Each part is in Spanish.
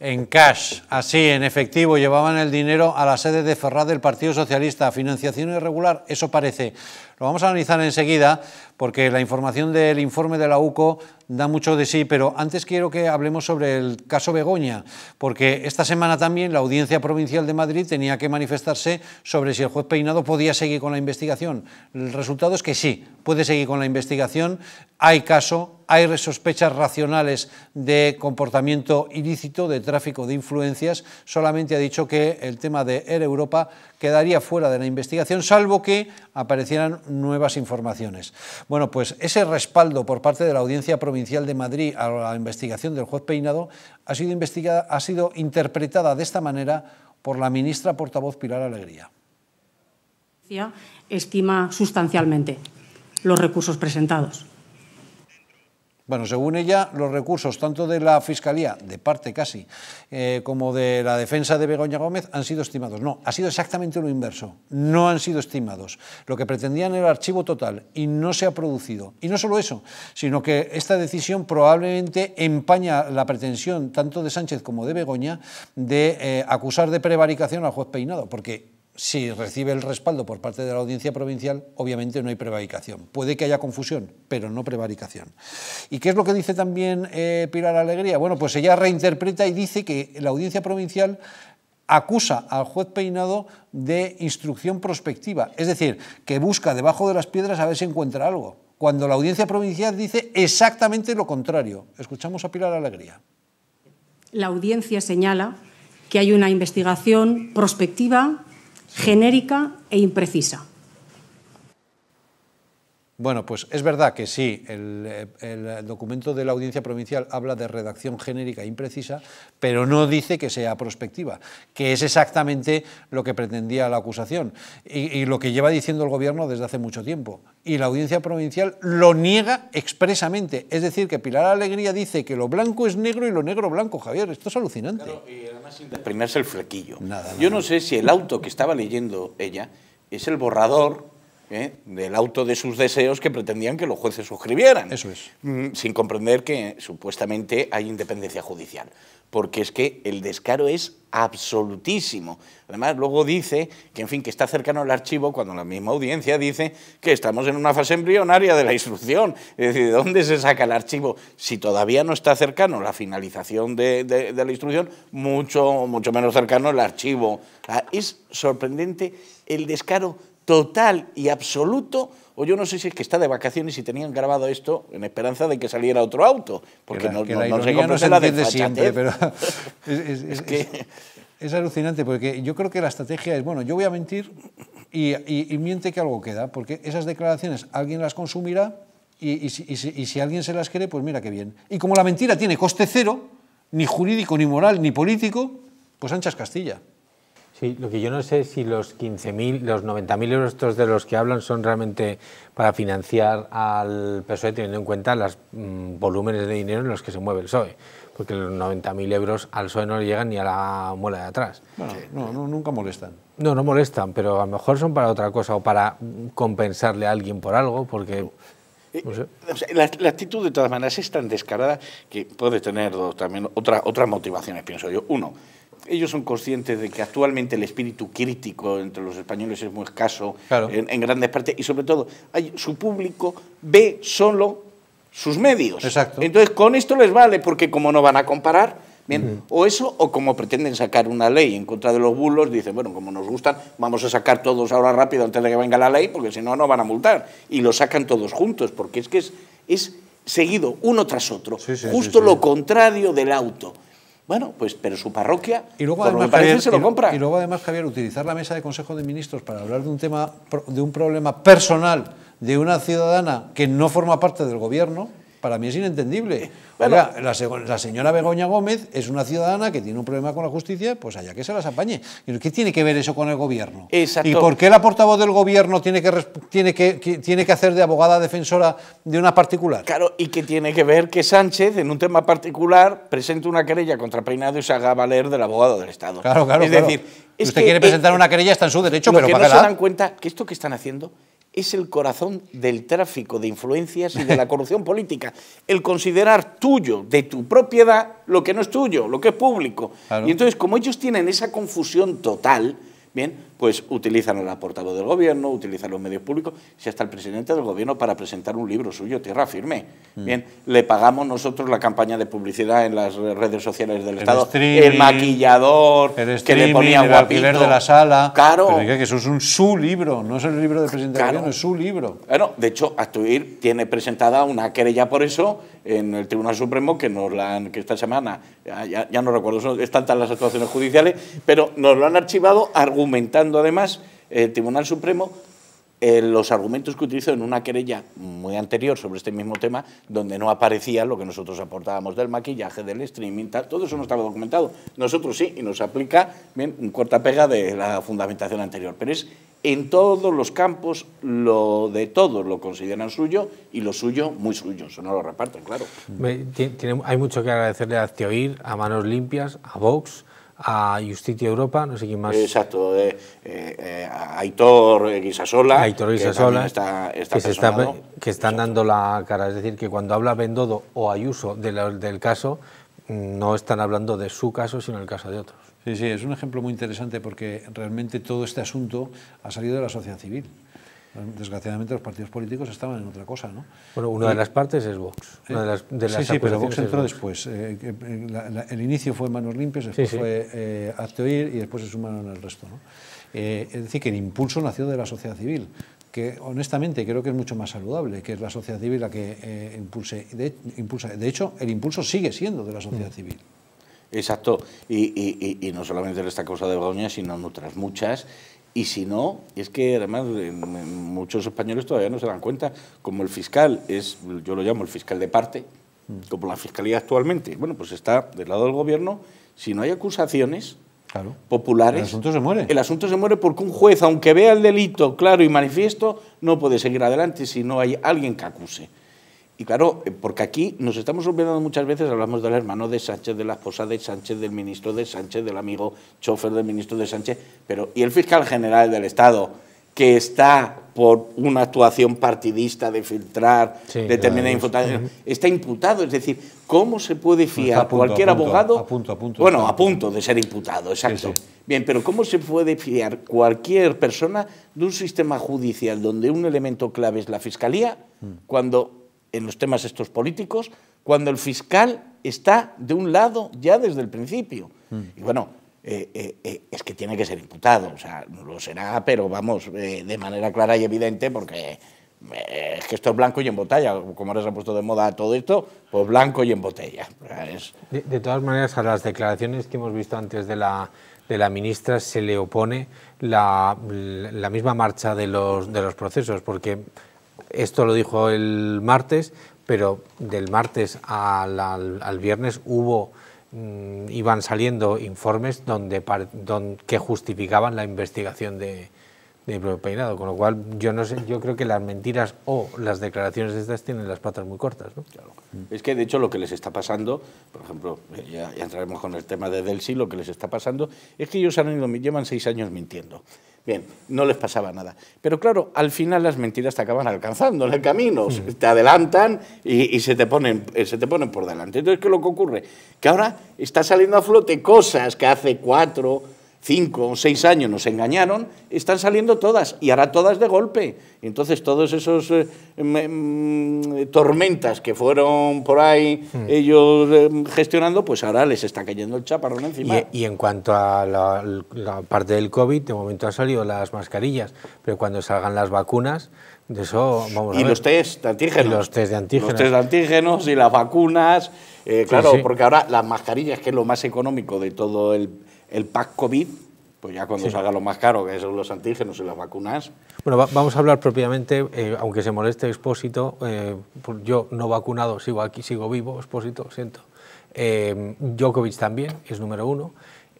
en cash, así, en efectivo, llevaban el dinero a la sede de Ferraz del Partido Socialista, financiación irregular, eso parece. Lo vamos a analizar enseguida porque la información del informe de la UCO da mucho de sí, pero antes quiero que hablemos sobre el caso Begoña, porque esta semana también la Audiencia Provincial de Madrid tenía que manifestarse sobre si el juez Peinado podía seguir con la investigación. El resultado es que sí, puede seguir con la investigación, hay caso, hay sospechas racionales de comportamiento ilícito, de tráfico de influencias, solamente ha dicho que el tema de Air Europa quedaría fuera de la investigación, salvo que aparecieran nuevas informaciones. Bueno, pues ese respaldo por parte de la Audiencia Provincial de Madrid a la investigación del juez Peinado ha sido, investigada, ha sido interpretada de esta manera por la ministra portavoz Pilar Alegría. Estima sustancialmente los recursos presentados bueno, según ella, los recursos tanto de la Fiscalía, de parte casi, eh, como de la defensa de Begoña Gómez han sido estimados. No, ha sido exactamente lo inverso. No han sido estimados. Lo que pretendían era el archivo total y no se ha producido. Y no solo eso, sino que esta decisión probablemente empaña la pretensión tanto de Sánchez como de Begoña de eh, acusar de prevaricación al juez Peinado, porque si recibe el respaldo por parte de la audiencia provincial, obviamente no hay prevaricación. Puede que haya confusión, pero no prevaricación. ¿Y qué es lo que dice también eh, Pilar Alegría? Bueno, pues ella reinterpreta y dice que la audiencia provincial acusa al juez Peinado de instrucción prospectiva, es decir, que busca debajo de las piedras a ver si encuentra algo, cuando la audiencia provincial dice exactamente lo contrario. Escuchamos a Pilar Alegría. La audiencia señala que hay una investigación prospectiva genérica e imprecisa. Bueno, pues es verdad que sí, el, documento de la audiencia provincial habla de redacción genérica e imprecisa, pero no dice que sea prospectiva, que es exactamente lo que pretendía la acusación y, lo que lleva diciendo el gobierno desde hace mucho tiempo. Y la audiencia provincial lo niega expresamente. Es decir, que Pilar Alegría dice que lo blanco es negro y lo negro blanco, Javier. Esto es alucinante. Claro, y además sin el flequillo. Nada, Yo no sé si el auto que estaba leyendo ella es el borrador ¿eh? del auto de sus deseos que pretendían que los jueces suscribieran. Eso es. Mm, sin comprender que supuestamente hay independencia judicial. Porque es que el descaro es absolutísimo. Además, luego dice que, en fin, que está cercano al archivo, cuando la misma audiencia dice que estamos en una fase embrionaria de la instrucción. Es decir, ¿de dónde se saca el archivo? Si todavía no está cercano la finalización de, de la instrucción, mucho, mucho menos cercano el archivo. Ah, es sorprendente el descaro total y absoluto, o yo no sé si es que está de vacaciones y tenían grabado esto en esperanza de que saliera otro auto, porque no, no, se siempre, es, alucinante, porque yo creo que la estrategia es, bueno, yo voy a mentir y, miente que algo queda, porque esas declaraciones alguien las consumirá y, si, y si alguien se las cree, pues mira qué bien. Y como la mentira tiene coste cero, ni jurídico, ni moral, ni político, pues anchas Castilla. Sí, lo que yo no sé es si los 15.000, los 90.000 euros estos de los que hablan son realmente para financiar al PSOE teniendo en cuenta los mm, volúmenes de dinero en los que se mueve el PSOE, porque los 90.000 euros al PSOE no le llegan ni a la muela de atrás. no, no, nunca molestan. No, no molestan, pero a lo mejor son para otra cosa o para mm, compensarle a alguien por algo, porque... Eh, eh, la, actitud de todas maneras es tan descarada que puede tener también otra, otras motivaciones, pienso yo. Uno, ellos son conscientes de que actualmente el espíritu crítico entre los españoles es muy escaso en, grandes partes y sobre todo su público ve solo sus medios. Exacto. Entonces con esto les vale porque como no van a comparar, o eso o como pretenden sacar una ley en contra de los bulos, dicen, bueno, como nos gustan, vamos a sacar todos ahora rápido antes de que venga la ley porque si no, no van a multar. Y lo sacan todos juntos porque es que es, es seguido uno tras otro, justo lo contrario del auto. Bueno, pues, pero su parroquia, y luego, se lo compra. Y luego, además, Javier, utilizar la mesa de Consejo de Ministros para hablar de un tema, de un problema personal de una ciudadana que no forma parte del gobierno, para mí es inentendible. la, señora Begoña Gómez es una ciudadana que tiene un problema con la justicia, pues allá que se las apañe. ¿Qué tiene que ver eso con el gobierno? ¿Y por qué la portavoz del gobierno tiene que, hacer de abogada defensora de una particular? Claro, y que tiene que ver que Sánchez, en un tema particular, presente una querella contra Peinado y se haga valer del abogado del Estado. Claro, claro. Es decir, usted quiere presentar una querella, está en su derecho, pero que no se dan cuenta que esto que están haciendo es el corazón del tráfico de influencias y de la corrupción política. El considerar tuyo, de tu propiedad, lo que no es tuyo, lo que es público. Y entonces, como ellos tienen esa confusión total, bien, pues utilizan el aportado del gobierno, utilizan los medios públicos, si hasta el presidente del gobierno para presentar un libro suyo, Tierra Firme. Mm. Bien, le pagamos nosotros la campaña de publicidad en las redes sociales del Estado, el maquillador, que le ponía el alquiler de la sala. Claro. que eso es un su libro, no es el libro del presidente del gobierno, es su libro. Bueno, de hecho, Actuir tiene presentada una querella por eso en el Tribunal Supremo que nos la han, que esta semana, ya, no recuerdo, están tantas las actuaciones judiciales, pero nos lo han archivado argumentando además eh, el Tribunal Supremo eh, los argumentos que utilizó en una querella muy anterior sobre este mismo tema, donde no aparecía lo que nosotros aportábamos del maquillaje, del streaming, todo eso no estaba documentado. Nosotros sí, y nos aplica un corta pega de la fundamentación anterior, pero es en todos los campos lo de todos lo consideran suyo y lo suyo muy suyo, eso no lo reparten, claro. hay mucho que agradecerle a Actioir, a Manos Limpias, a Vox, a Justitia Europa, no sé quién más. Exacto, de, eh, eh, Aitor Guisasola. Aitor que, está, está que, que están dando la cara. Es decir, que cuando habla Bendodo o Ayuso del caso, no están hablando de su caso, sino el caso de otros. Sí, sí, es un ejemplo muy interesante porque realmente todo este asunto ha salido de la sociedad civil. Desgraciadamente los partidos políticos estaban en otra cosa, ¿no? Bueno, una de las partes es Vox. sí, sí, pero Vox entró después. Eh, eh, eh, el inicio fue Manos Limpias, después fue eh, y después se sumaron el resto, es decir, que el impulso nació de la sociedad civil, que honestamente creo que es mucho más saludable, que es la sociedad civil la que impulse, de, impulsa. De hecho, el impulso sigue siendo de la sociedad mm. civil. Exacto, y, no solamente en esta cosa de Begoña, sino en otras muchas, y si no, es que además muchos españoles todavía no se dan cuenta, como el fiscal es, yo lo llamo el fiscal de parte, mm. como la fiscalía actualmente, bueno, pues está del lado del gobierno, si no hay acusaciones populares... El asunto se muere. El asunto se muere porque un juez, aunque vea el delito claro y manifiesto, no puede seguir adelante si no hay alguien que acuse. Y claro, eh, porque aquí nos estamos olvidando muchas veces, hablamos del hermano de Sánchez, de la esposa de Sánchez, del ministro de Sánchez, del amigo chofer del ministro de Sánchez, pero ¿y el fiscal general del Estado, que está por una actuación partidista de filtrar determinada información, está imputado? Es decir, ¿cómo se puede fiar cualquier abogado? A punto, a punto, bueno, a punto de ser imputado, exacto. Bien, pero ¿cómo se puede fiar cualquier persona de un sistema judicial donde un elemento clave es la fiscalía, mm. cuando en los temas estos políticos cuando el fiscal está de un lado ya desde el principio. Mm. Y bueno, eh, eh, eh, es que tiene que ser imputado, o sea, no lo será, pero vamos, de manera clara y evidente, porque es que esto es blanco y en botella, como ahora se ha puesto de moda todo esto, pues blanco y en botella. De, de todas maneras, a las declaraciones que hemos visto antes de la de la ministra se le opone la, la, misma marcha de los, de los procesos, porque esto lo dijo el martes, pero del martes al, viernes hubo mm, iban saliendo informes donde, que justificaban la investigación de, de peinado, con lo cual yo no sé, yo creo que las mentiras o las declaraciones estas tienen las patas muy cortas, ¿no? Es que de hecho lo que les está pasando, por ejemplo, eh, ya, entraremos con el tema de Delsi, lo que les está pasando es que ellos han ido, llevan seis años mintiendo. Bien, no les pasaba nada. Pero claro, al final las mentiras te acaban alcanzando en el camino, te adelantan y, se, te ponen, eh, se te ponen por delante. Entonces, ¿qué es lo que ocurre? Que ahora está saliendo a flote cosas que hace cuatro cinco o seis años nos engañaron, están saliendo todas y ahora todas de golpe. Entonces, todos esos eh, mm, mm, tormentas que fueron por ahí hmm. ellos eh, gestionando, pues ahora les está cayendo el chaparrón encima. Y, en cuanto a la, parte del COVID, de momento han salido las mascarillas, pero cuando salgan las vacunas, de eso vamos y a ver. los test de antígenos. Y los test de antígenos. Los test de antígenos y las vacunas. Eh, claro, porque ahora las mascarillas, que es lo más económico de todo el el pack COVID, pues ya cuando salga lo más caro, que son los antígenos y las vacunas. Bueno, vamos a hablar propiamente, eh, aunque se moleste Expósito, eh, yo no vacunado sigo aquí, sigo vivo, Expósito, siento. Eh, también es número uno.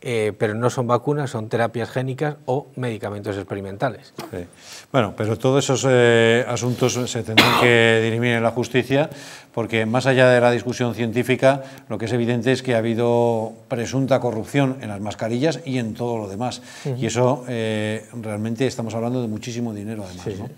Eh, pero no son vacunas, son terapias génicas o medicamentos experimentales. Bueno, pero todos esos asuntos se tendrán que dirimir en la justicia, porque más allá de la discusión científica, lo que es evidente es que ha habido presunta corrupción en las mascarillas y en todo lo demás. Y eso eh, realmente estamos hablando de muchísimo dinero, además.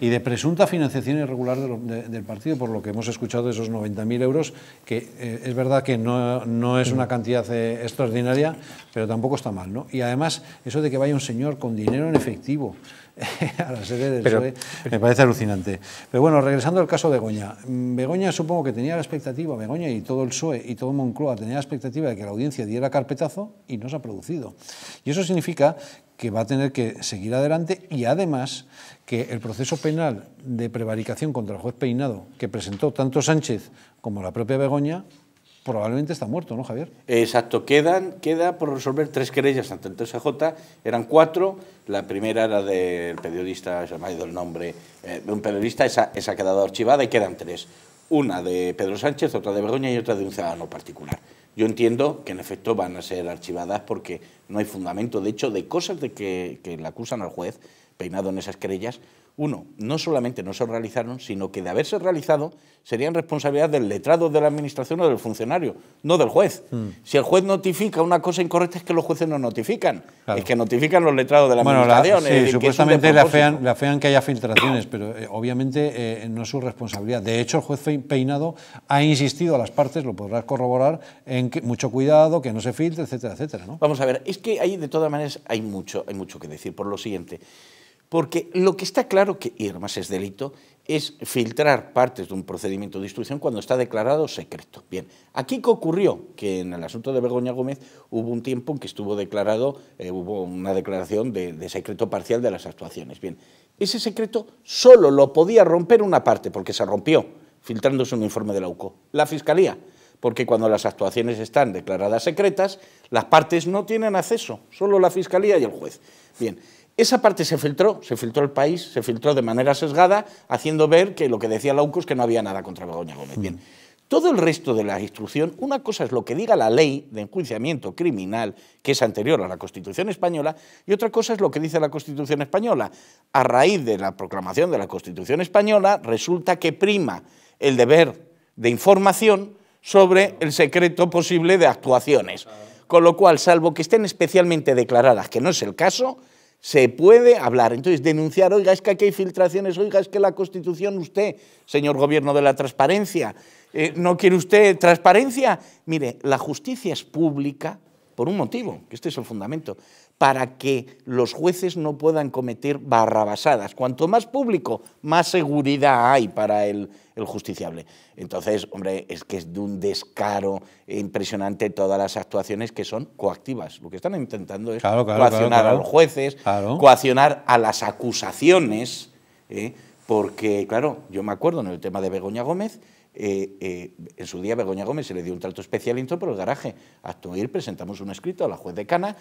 Y de presunta financiación irregular del partido, por lo que hemos escuchado de esos 90.000 euros, que eh, es verdad que no, es una cantidad eh, extraordinaria, pero tampoco está mal. ¿no? Y además, eso de que vaya un señor con dinero en efectivo, a la sede del me parece alucinante. Pero bueno, regresando al caso de Begoña. Mm, Begoña supongo que tenía la expectativa, Begoña y todo el Sue y todo Moncloa tenía la expectativa de que la audiencia diera carpetazo y no se ha producido. Y eso significa que va a tener que seguir adelante y además que el proceso penal de prevaricación contra el juez Peinado que presentó tanto Sánchez como la propia Begoña probablemente está muerto, ¿no, Javier? Exacto, quedan, queda por resolver tres querellas ante el TSJ, eran cuatro, la primera era del periodista, se me ha ido el nombre, de eh, un periodista, esa, esa ha quedado archivada y quedan tres, una de Pedro Sánchez, otra de Begoña y otra de un ciudadano particular. Yo entiendo que en efecto van a ser archivadas porque no hay fundamento, de hecho, de cosas de que, que le acusan al juez peinado en esas querellas, uno, no solamente no se realizaron, sino que de haberse realizado serían responsabilidad del letrado de la administración o del funcionario, no del juez. Hmm. Si el juez notifica una cosa incorrecta es que los jueces no notifican, es que notifican los letrados de la administración. La, sí, supuestamente le afean que haya filtraciones, pero eh, obviamente eh, no es su responsabilidad. De hecho, el juez Peinado ha insistido a las partes, lo podrás corroborar, en que mucho cuidado, que no se filtre, etcétera, etcétera. ¿no? Vamos a ver, es que ahí de todas maneras hay mucho, hay mucho que decir por lo siguiente. Porque lo que está claro que, y además es delito, es filtrar partes de un procedimiento de instrucción cuando está declarado secreto. Bien, aquí que ocurrió que en el asunto de Begoña Gómez hubo un tiempo en que estuvo declarado, eh, hubo una declaración de, de, secreto parcial de las actuaciones. Bien, ese secreto solo lo podía romper una parte, porque se rompió, filtrándose un informe de la UCO, la Fiscalía. Porque cuando las actuaciones están declaradas secretas, las partes no tienen acceso, solo la Fiscalía y el juez. Bien, esa parte se filtró, se filtró el país, se filtró de manera sesgada, haciendo ver que lo que decía la Laucos que no había nada contra Begoña Gómez. Mm. Bien. Todo el resto de la instrucción, una cosa es lo que diga la ley de enjuiciamiento criminal, que es anterior a la Constitución española, y otra cosa es lo que dice la Constitución española. A raíz de la proclamación de la Constitución española, resulta que prima el deber de información sobre el secreto posible de actuaciones. Con lo cual, salvo que estén especialmente declaradas, que no es el caso, se puede hablar. Entonces, denunciar, oiga, es que aquí hay filtraciones, oiga, es que la Constitución, usted, señor gobierno de la transparencia, eh, ¿no quiere usted transparencia? Mire, la justicia es pública por un motivo, que este es el fundamento para que los jueces no puedan cometer barrabasadas. Cuanto más público, más seguridad hay para el, justiciable. Entonces, hombre, es que es de un descaro impresionante todas las actuaciones que son coactivas. Lo que están intentando es coaccionar a los jueces, coaccionar a las acusaciones, ¿eh? porque, claro, yo me acuerdo en el tema de Begoña Gómez, eh, eh, en su día Begoña Gómez se le dio un trato especial por el garaje. Hasta ir presentamos un escrito a la juez de Cana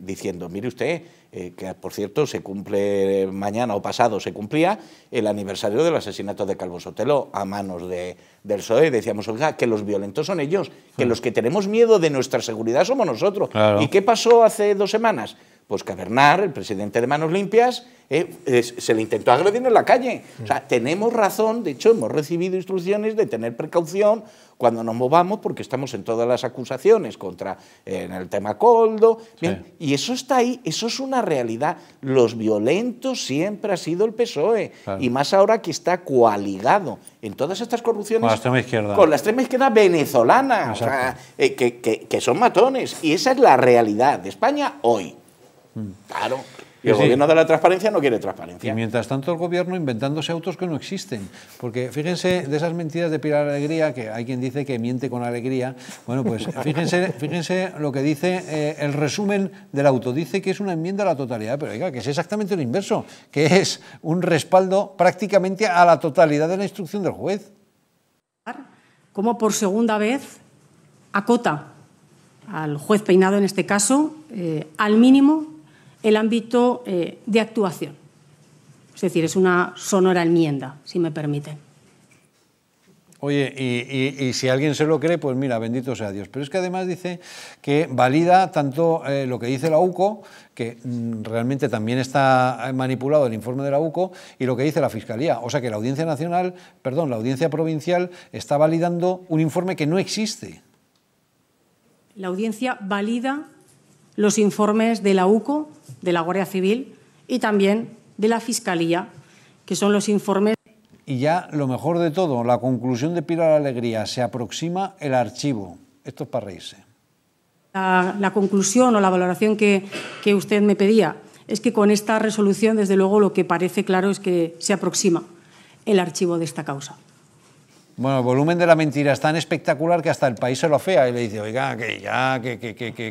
diciendo, mire usted, eh, que por cierto se cumple mañana o pasado, se cumplía el aniversario del asesinato de Calvo Sotelo a manos de, del PSOE. Decíamos, oiga, que los violentos son ellos, que mm. los que tenemos miedo de nuestra seguridad somos nosotros. ¿Y qué pasó hace dos semanas? pues que el presidente de Manos Limpias, eh, se le intentó agredir en la calle. O sea, tenemos razón, de hecho hemos recibido instrucciones de tener precaución cuando nos movamos porque estamos en todas las acusaciones contra eh, el tema Coldo. Y eso está ahí, eso es una realidad. Los violentos siempre ha sido el PSOE y más ahora que está coaligado en todas estas corrupciones con la extrema izquierda, venezolana, eh, que son matones. Y esa es la realidad de España hoy. Claro. Y el gobierno de la transparencia no quiere transparencia. Y mientras tanto el gobierno inventándose autos que no existen. Porque fíjense de esas mentiras de Pilar Alegría, que hay quien dice que miente con alegría. Bueno, pues fíjense, fíjense lo que dice eh, el resumen del auto. Dice que es una enmienda a la totalidad, pero oiga, que es exactamente lo inverso, que es un respaldo prácticamente a la totalidad de la instrucción del juez. Como por segunda vez acota al juez peinado en este caso eh, al mínimo el ámbito eh, de actuación. Es decir, es una sonora enmienda, si me permiten. Oye, y, si alguien se lo cree, pues mira, bendito sea Dios. Pero es que además dice que valida tanto eh, lo que dice la UCO, que mm, realmente también está eh, manipulado el informe de la UCO, y lo que dice la Fiscalía. O sea que la Audiencia Nacional, perdón, la Audiencia Provincial está validando un informe que no existe. La audiencia valida los informes de la UCO, de la Guardia Civil y también de la Fiscalía, que son los informes. Y ya lo mejor de todo, la conclusión de Pilar Alegría, se aproxima el archivo. Esto es para reírse. La, conclusión o la valoración que usted me pedía es que con esta resolución, desde luego, lo que parece claro es que se aproxima el archivo de esta causa. Bueno, el volumen de la mentira es tan espectacular que hasta el país se lo fea y le dice, oiga, que ya, que,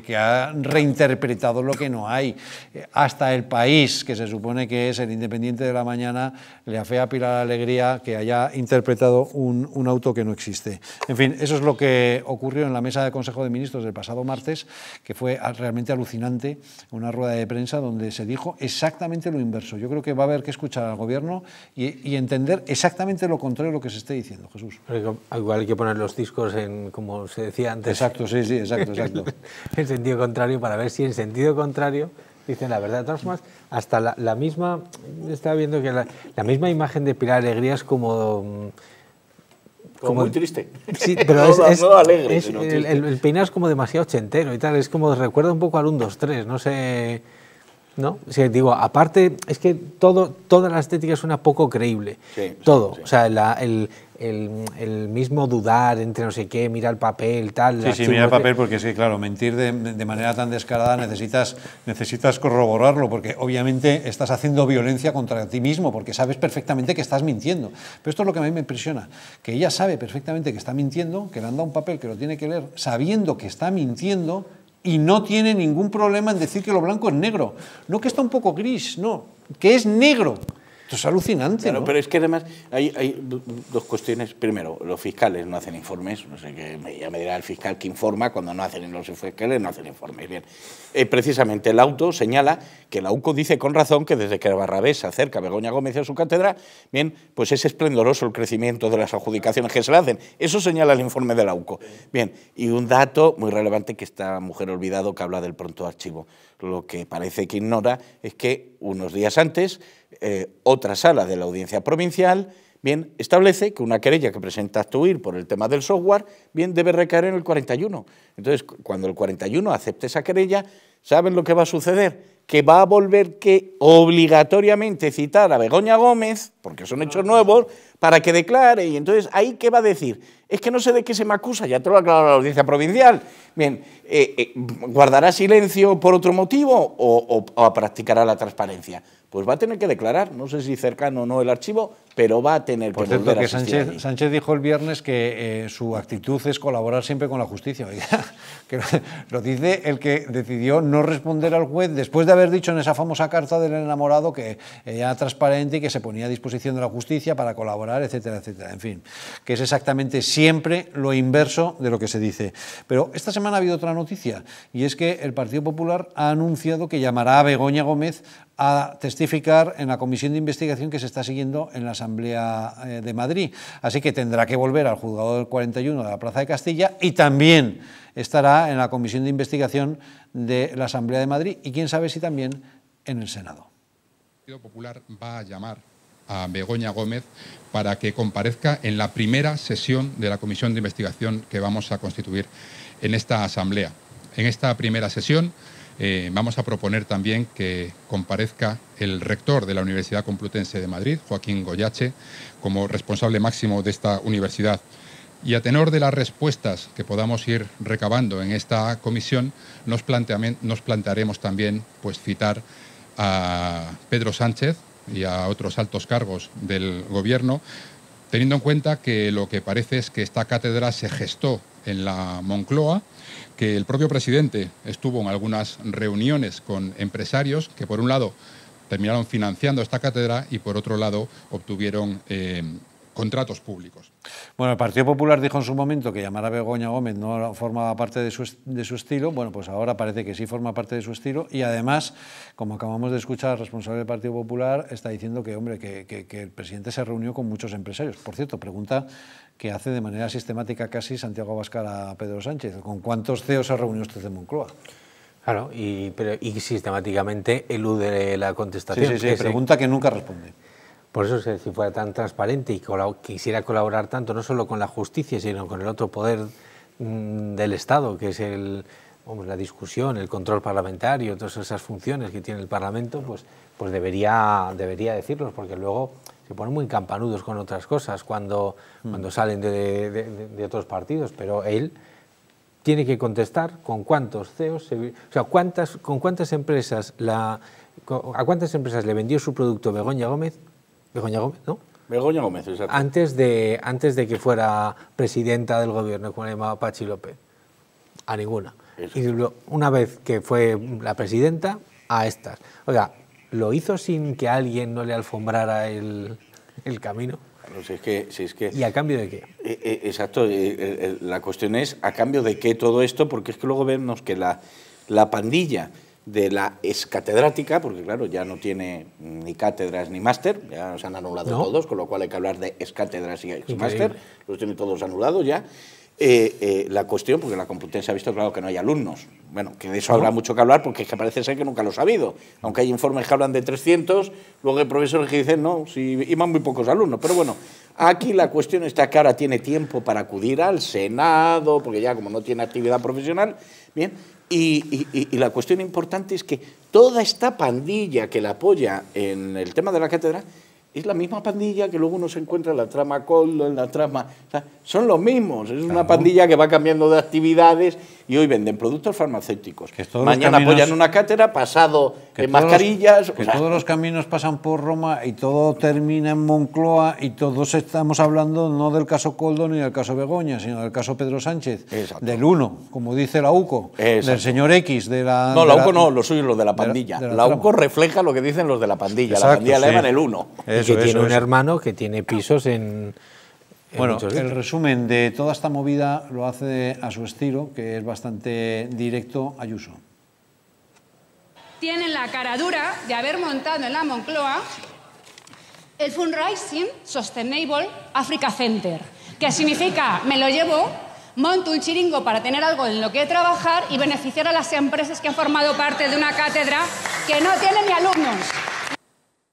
que, ha reinterpretado lo que no hay. Eh, hasta el país, que se supone que es el independiente de la mañana, le afea a Pilar Alegría que haya interpretado un, auto que no existe. En fin, eso es lo que ocurrió en la mesa de Consejo de Ministros del pasado martes, que fue realmente alucinante, una rueda de prensa donde se dijo exactamente lo inverso. Yo creo que va a haber que escuchar al Gobierno y, y entender exactamente lo contrario de lo que se esté diciendo, Jesús igual hay que poner los discos en, como se decía antes. Exacto, sí, sí, exacto, exacto. en sentido contrario, para ver si en sentido contrario dicen la verdad. De todas hasta la, misma, estaba viendo que la, misma imagen de Pilar Alegría es mm, como... Como, muy triste. Sí, pero es, alegre, el, peinado es como demasiado ochentero y tal, es como recuerda un poco al 1, 2, 3, no sé... ¿no? digo, aparte, es que todo, toda la estética suena poco creíble. todo. O sea, el, mismo dudar entre no sé qué, mira el papel, tal. Sí, sí, mira el papel, porque es claro, mentir de, manera tan descarada necesitas, necesitas corroborarlo, porque obviamente estás haciendo violencia contra ti mismo, porque sabes perfectamente que estás mintiendo. Pero esto es lo que a mí me impresiona, que ella sabe perfectamente que está mintiendo, que le han un papel que lo tiene que leer, sabiendo que está mintiendo y no tiene ningún problema en decir que lo blanco es negro. No que está un poco gris, no, que es negro. Esto es alucinante. pero es que además hay, dos cuestiones. Primero, los fiscales no hacen informes. No sé qué, ya me dirá el fiscal que informa cuando no hacen los fiscales, no hacen informes. Bien. Eh, precisamente el auto señala que la UCO dice con razón que desde que Barrabés se acerca a Begoña Gómez a su cátedra, bien, pues es esplendoroso el crecimiento de las adjudicaciones que se le hacen. Eso señala el informe de la UCO. Bien, y un dato muy relevante que esta mujer olvidado que habla del pronto archivo. Lo que parece que ignora es que unos días antes, eh, otra sala de la audiencia provincial bien, establece que una querella que presenta Actuir por el tema del software, bien, debe recaer en el 41. Entonces, cuando el 41 acepte esa querella, ¿saben lo que va a suceder? Que va a volver que obligatoriamente citar a Begoña Gómez, porque son hechos ah. nuevos, para que declare. Y entonces, ¿ahí qué va a decir? Es que no sé de qué se me acusa, ya te lo ha aclarado la audiencia provincial. Bien, eh, eh, ¿guardará silencio por otro motivo o practicará la transparencia? pues va a tener que declarar, no sé si cercano o no el archivo, pero va a tener que volver que Sánchez, Sánchez dijo el viernes que eh, su actitud es colaborar siempre con la justicia. lo dice el que decidió no responder al juez después de haber dicho en esa famosa carta del enamorado que era transparente y que se ponía a disposición de la justicia para colaborar, etcétera, etcétera. En fin, que es exactamente siempre lo inverso de lo que se dice. Pero esta semana ha habido otra noticia y es que el Partido Popular ha anunciado que llamará a Begoña Gómez a testificar en la comisión de investigación que se está siguiendo en la Asamblea eh, de Madrid. Así que tendrá que volver al juzgado del 41 de la Plaza de Castilla y también estará en la comisión de investigación de la Asamblea de Madrid y quién sabe si también en el Senado. El Partido Popular va a llamar a Begoña Gómez para que comparezca en la primera sesión de la comisión de investigación que vamos a constituir en esta Asamblea. En esta primera sesión eh, vamos a proponer también que comparezca el rector de la Universidad Complutense de Madrid, Joaquín Goyache, como responsable máximo de esta universidad. Y a tenor de las respuestas que podamos ir recabando en esta comisión, nos, plantearemos también pues, citar a Pedro Sánchez y a otros altos cargos del Gobierno, teniendo en cuenta que lo que parece es que esta cátedra se gestó en la Moncloa, que el propio presidente estuvo en algunas reuniones con empresarios que, por un lado, terminaron financiando esta cátedra y, por otro lado, obtuvieron eh, contratos públicos. Bueno, el Partido Popular dijo en su momento que llamar a Begoña Gómez no formaba parte de su, estilo. Bueno, pues ahora parece que sí forma parte de su estilo. Y además, como acabamos de escuchar, el responsable del Partido Popular está diciendo que, hombre, que el presidente se reunió con muchos empresarios. Por cierto, pregunta que hace de manera sistemática casi Santiago Abascal a Pedro Sánchez. ¿Con cuántos CEOs ha reunido usted en Moncloa? Claro, y, pero, sistemáticamente elude la contestación. Sí, sí, sí pregunta que nunca responde. Por eso, si fuera tan transparente y quisiera colaborar tanto, no solo con la justicia, sino con el otro poder mm, del Estado, que es el, la discusión, el control parlamentario, todas esas funciones que tiene el Parlamento, pues, pues debería, debería decirlos, porque luego se ponen muy campanudos con otras cosas cuando, mm. cuando salen de, de, otros partidos, pero él tiene que contestar con cuántos CEOs, o sea, cuántas, con cuántas empresas la, a cuántas empresas le vendió su producto Begoña Gómez, Begoña Gómez, ¿no? Begoña Gómez, exacto. Antes de, antes de que fuera presidenta del gobierno, como le llamaba Pachi López. A ninguna. Y una vez que fue la presidenta, a estas. Oiga, ¿Lo hizo sin que alguien no le alfombrara el, camino? ¿Y a cambio de qué? Eh, eh, exacto, eh, la cuestión es a cambio de qué todo esto, porque es que luego vemos que la, la pandilla de la excatedrática, porque claro, ya no tiene ni cátedras ni máster, ya se han anulado todos, con lo cual hay que hablar de excátedras y máster, los tiene todos anulados ya. Eh, eh, la cuestión, porque la Complutense ha visto claro que no hay alumnos. Bueno, que de eso habrá mucho que hablar porque parece ser que nunca lo ha habido. Aunque hay informes que hablan de 300, luego hay profesores que dicen, no, si iban muy pocos alumnos. Pero bueno, aquí la cuestión está que ahora tiene tiempo para acudir al Senado, porque ya como no tiene actividad profesional, bien. y la cuestión importante es que toda esta pandilla que la apoya en el tema de la cátedra es la misma pandilla que luego uno se encuentra en la trama Coldo, en la trama... son los mismos, es una pandilla que va cambiando de actividades y hoy venden productos farmacéuticos. Que Mañana apoyan una cátedra, pasado en eh, mascarillas. que todos los caminos pasan por Roma y todo termina en Moncloa y todos estamos hablando no del caso Coldo ni del caso Begoña, sino del caso Pedro Sánchez, del uno, como dice la UCO, del señor X, de la. No, la UCO no, lo suyo lo de la pandilla. la, UCO refleja lo que dicen los de la pandilla. la pandilla le van el uno. y que tiene un hermano que tiene pisos en eh, bueno, el resumen de toda esta movida lo hace a su estilo, que es bastante directo, Ayuso. Tienen la cara dura de haber montado en la Moncloa el Fundraising Sustainable Africa Center, que significa me lo llevo, monto un chiringo para tener algo en lo que trabajar y beneficiar a las empresas que han formado parte de una cátedra que no tiene ni alumnos.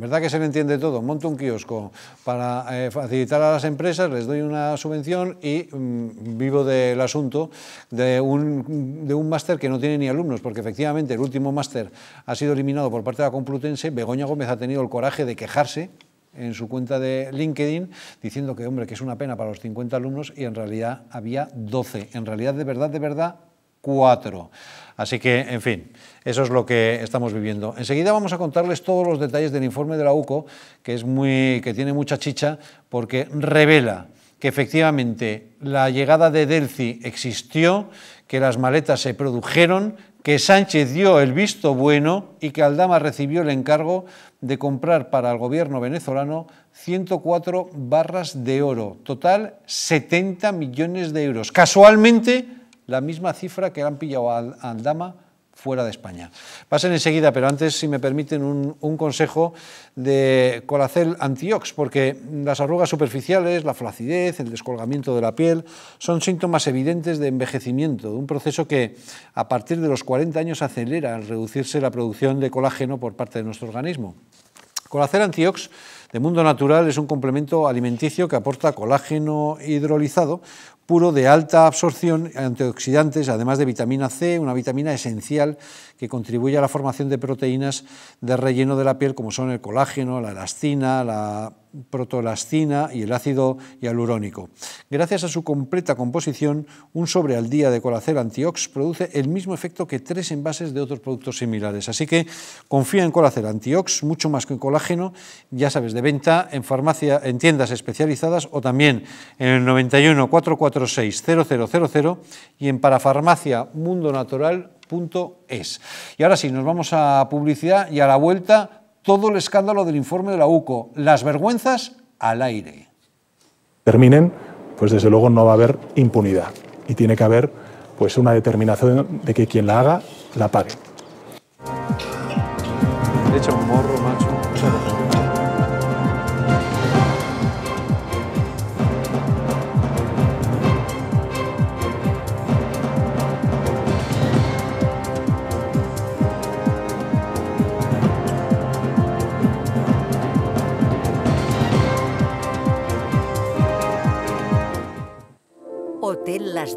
¿Verdad que se le entiende todo? Monto un kiosco para eh, facilitar a las empresas, les doy una subvención y mm, vivo del asunto de un, máster que no tiene ni alumnos, porque efectivamente el último máster ha sido eliminado por parte de la Complutense. Begoña Gómez ha tenido el coraje de quejarse en su cuenta de LinkedIn diciendo que, hombre, que es una pena para los 50 alumnos y en realidad había 12. En realidad, de verdad, de verdad, 4. Así que, en fin, eso es lo que estamos viviendo. Enseguida vamos a contarles todos los detalles del informe de la UCO, que, es muy, que tiene mucha chicha, porque revela que efectivamente la llegada de Delci existió, que las maletas se produjeron, que Sánchez dio el visto bueno y que Aldama recibió el encargo de comprar para el gobierno venezolano 104 barras de oro, total 70 millones de euros. Casualmente, la misma cifra que han pillado al dama fuera de España. Pasen enseguida, pero antes, si me permiten, un, consejo de Colacel Antiox, porque las arrugas superficiales, la flacidez, el descolgamiento de la piel, son síntomas evidentes de envejecimiento, de un proceso que a partir de los 40 años acelera al reducirse la producción de colágeno por parte de nuestro organismo. Colacel Antiox de Mundo Natural es un complemento alimenticio que aporta colágeno hidrolizado puro de alta absorción, antioxidantes, además de vitamina C, una vitamina esencial que contribuye a la formación de proteínas de relleno de la piel como son el colágeno, la elastina, la ...protolastina y el ácido hialurónico. Gracias a su completa composición, un sobre al día de Colacel Antiox produce el mismo efecto que tres envases de otros productos similares. Así que confía en Colacel Antiox, mucho más que en colágeno, ya sabes, de venta en farmacia, en tiendas especializadas o también en el 91 446 0000 y en parafarmaciamundonatural.es. Y ahora sí, nos vamos a publicidad y a la vuelta todo el escándalo del informe de la UCO, las vergüenzas al aire. Terminen, pues desde luego no va a haber impunidad y tiene que haber pues una determinación de que quien la haga la pague. morro,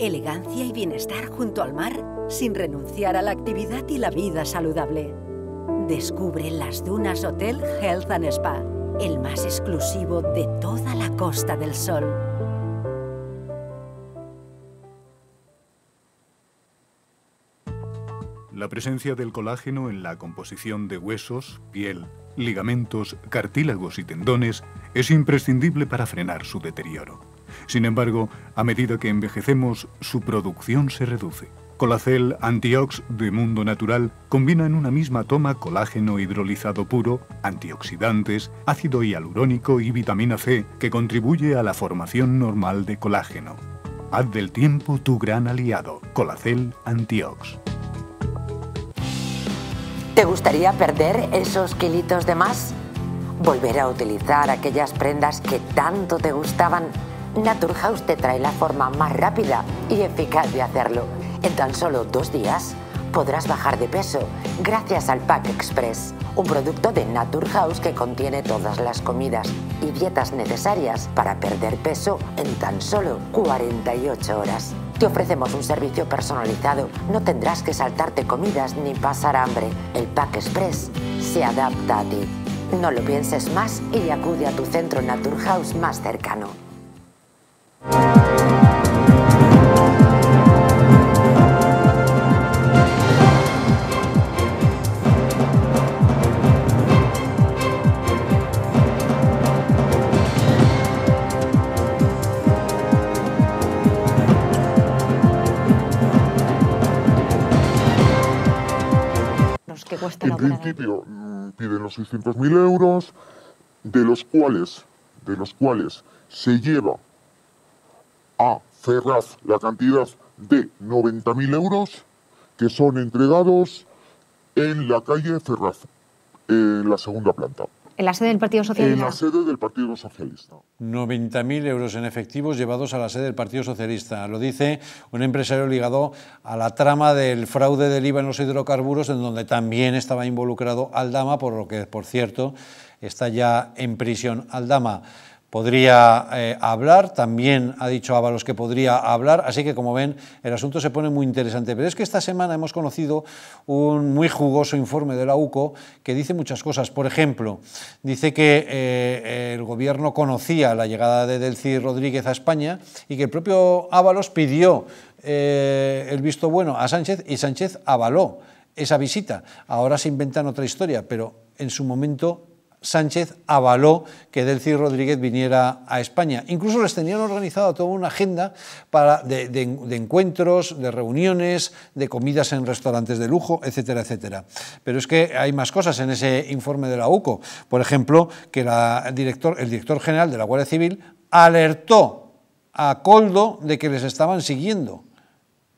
elegancia y bienestar junto al mar sin renunciar a la actividad y la vida saludable. Descubre las Dunas Hotel Health and Spa, el más exclusivo de toda la Costa del Sol. La presencia del colágeno en la composición de huesos, piel, ligamentos, cartílagos y tendones es imprescindible para frenar su deterioro. Sin embargo, a medida que envejecemos, su producción se reduce. Colacel Antiox de Mundo Natural combina en una misma toma colágeno hidrolizado puro, antioxidantes, ácido hialurónico y vitamina C que contribuye a la formación normal de colágeno. Haz del tiempo tu gran aliado, Colacel Antiox. ¿Te gustaría perder esos kilitos de más? ¿Volver a utilizar aquellas prendas que tanto te gustaban? Naturhaus te trae la forma más rápida y eficaz de hacerlo. En tan solo dos días podrás bajar de peso gracias al Pack Express, un producto de Naturhaus que contiene todas las comidas y dietas necesarias para perder peso en tan solo 48 horas. Te ofrecemos un servicio personalizado. No tendrás que saltarte comidas ni pasar hambre. El Pack Express se adapta a ti. No lo pienses más y acude a tu centro Naturhaus más cercano. En principio mm, piden los mil euros, de los cuales, de los cuales se lleva a Ferraz la cantidad de 90.000 euros que son entregados en la calle Ferraz, en la segunda planta. ¿En la sede del Partido Socialista? En la sede del Partido Socialista. 90.000 euros en efectivos llevados a la sede del Partido Socialista. Lo dice un empresario ligado a la trama del fraude del IVA en los hidrocarburos, en donde también estaba involucrado Aldama, por lo que, por cierto, está ya en prisión Aldama podría eh, hablar, también ha dicho Ábalos que podría hablar, así que como ven el asunto se pone muy interesante. Pero es que esta semana hemos conocido un muy jugoso informe de la UCO que dice muchas cosas. Por ejemplo, dice que eh, el gobierno conocía la llegada de Delcy Rodríguez a España y que el propio Ábalos pidió eh, el visto bueno a Sánchez y Sánchez avaló esa visita. Ahora se inventan otra historia, pero en su momento Sánchez avaló que Delcy Rodríguez viniera a España. Incluso les tenían organizado toda una agenda de, encuentros, de reuniones, de comidas en restaurantes de lujo, etcétera, etcétera. Pero es que hay más cosas en ese informe de la UCO. Por ejemplo, que director, el director general de la Guardia Civil alertó a Coldo de que les estaban siguiendo.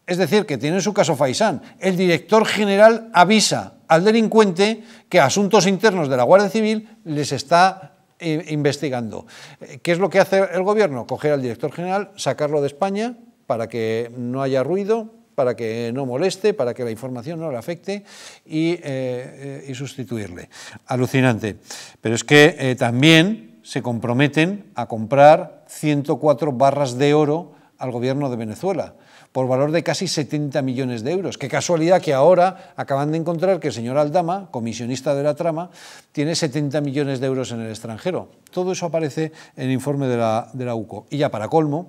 Es decir, que tienen su caso Faisán. El director general avisa al delincuente que Asuntos Internos de la Guardia Civil les está eh, investigando. Eh, ¿Qué es lo que hace el gobierno? Coger al director general, sacarlo de España para que no haya ruido, para que no moleste, para que la información no le afecte y, eh, sustituirle. Alucinante. Pero es que también se comprometen a comprar 104 barras de oro al gobierno de Venezuela por valor de casi 70 millones de euros. Qué casualidad que ahora acaban de encontrar que el señor Aldama, comisionista de la trama, tiene 70 millones de euros en el extranjero. Todo eso aparece en el informe de la, UCO. Y ya para colmo,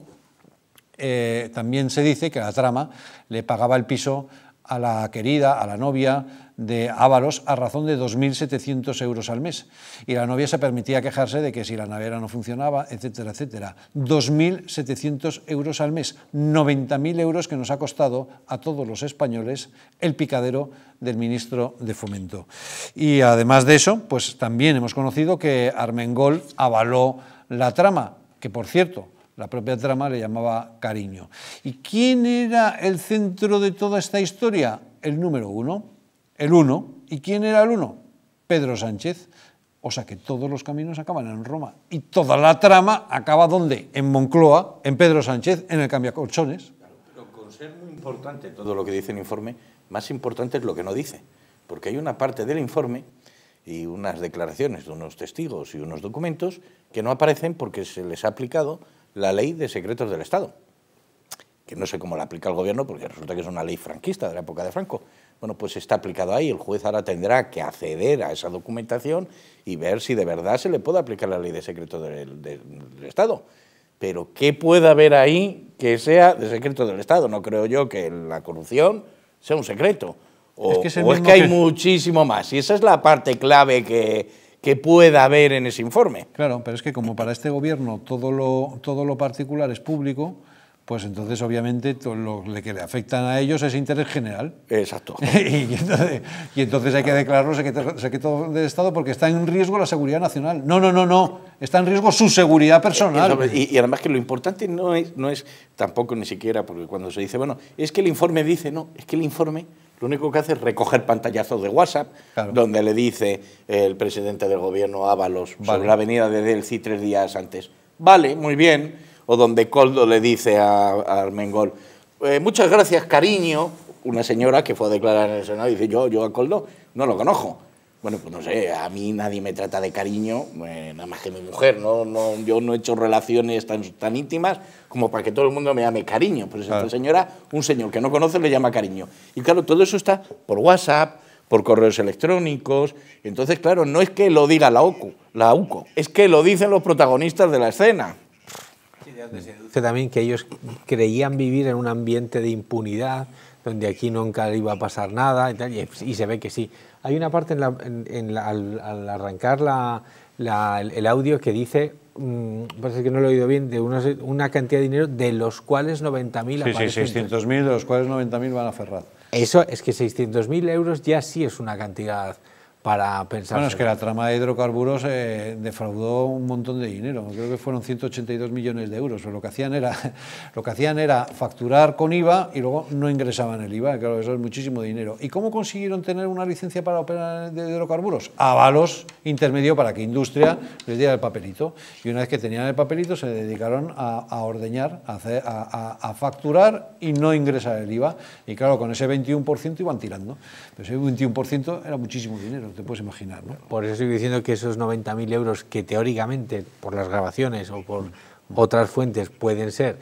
eh, también se dice que la trama le pagaba el piso a la querida, a la novia, de Ávalos a razón de 2.700 euros al mes. Y la novia se permitía quejarse de que si la nevera no funcionaba, etcétera, etcétera. 2.700 euros al mes, 90.000 euros que nos ha costado a todos los españoles el picadero del ministro de Fomento. Y además de eso, pues también hemos conocido que Armengol avaló la trama, que por cierto, la propia trama le llamaba cariño. ¿Y quién era el centro de toda esta historia? El número uno, el uno. ¿Y quién era el uno? Pedro Sánchez. O sea que todos los caminos acaban en Roma. Y toda la trama acaba ¿dónde? En Moncloa, en Pedro Sánchez, en el cambiacolchones. colchones. pero con ser muy importante todo lo que dice el informe, más importante es lo que no dice. Porque hay una parte del informe y unas declaraciones de unos testigos y unos documentos que no aparecen porque se les ha aplicado la ley de secretos del Estado. Que no sé cómo la aplica el gobierno porque resulta que es una ley franquista de la época de Franco bueno, pues está aplicado ahí. El juez ahora tendrá que acceder a esa documentación y ver si de verdad se le puede aplicar la ley de secreto del, Estado. Pero ¿qué puede haber ahí que sea de secreto del Estado? No creo yo que la corrupción sea un secreto. O es que, hay muchísimo más. Y esa es la parte clave que, que pueda haber en ese informe. Claro, pero es que como para este gobierno todo lo, todo lo particular es público, pues entonces obviamente todo lo que le afecta a ellos es interés general. Exacto. y, entonces, hay que declararlo secreto de Estado porque está en riesgo la seguridad nacional. No, no, no, no. Está en riesgo su seguridad personal. Y, además que lo importante no es, no es tampoco ni siquiera, porque cuando se dice, bueno, es que el informe dice, no, es que el informe lo único que hace es recoger pantallazos de WhatsApp, donde le dice el presidente del gobierno Ábalos sobre la Avenida de Delci tres días antes. Vale, muy bien o donde Coldo le dice a, Mengol: Armengol, eh, muchas gracias, cariño, una señora que fue a declarar en el Senado dice, yo, yo a Coldo no lo conozco. Bueno, pues no sé, a mí nadie me trata de cariño, eh, nada más que mi mujer, ¿no? yo no he hecho relaciones tan, tan íntimas como para que todo el mundo me llame cariño. Pues ejemplo esta señora, un señor que no conoce, le llama cariño. Y claro, todo eso está por WhatsApp, por correos electrónicos. Entonces, claro, no es que lo diga la OCU, la UCO, es que lo dicen los protagonistas de la escena. Mm. también que ellos creían vivir en un ambiente de impunidad, donde aquí nunca iba a pasar nada, y, se ve que sí. Hay una parte al, arrancar el, audio que dice, mm, parece que no lo he oído bien, de una, cantidad de dinero de los cuales 90.000 Sí, sí, 600.000, de los cuales 90.000 van a Ferraz. Eso es que 600.000 euros ya sí es una cantidad para pensar. Bueno, es que la trama de hidrocarburos eh, defraudó un montón de dinero. Creo que fueron 182 millones de euros. lo que hacían era, lo que hacían era facturar con IVA y luego no ingresaban el IVA. Claro, eso es muchísimo dinero. ¿Y cómo consiguieron tener una licencia para operar de hidrocarburos? Avalos intermedio para que industria les diera el papelito. Y una vez que tenían el papelito, se dedicaron a, ordeñar, a, a, a, facturar y no ingresar el IVA. Y claro, con ese 21% iban tirando. Pero ese 21% era muchísimo dinero te puedes imaginar. Por eso estoy diciendo que esos 90.000 euros que teóricamente, por las grabaciones o por otras fuentes, pueden ser